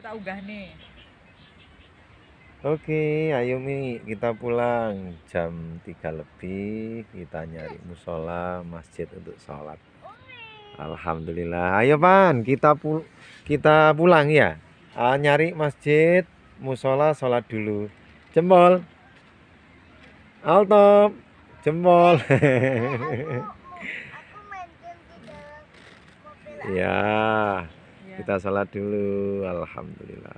kita ugah nih Oke, ayo Mi, kita pulang jam 3 lebih. Kita nyari musola, masjid untuk sholat. Alhamdulillah. Ayo Pan, kita pul kita pulang ya. Uh, nyari masjid, musola, sholat dulu. Jempol. Altop. jempol. ya. Kita sholat dulu. Alhamdulillah.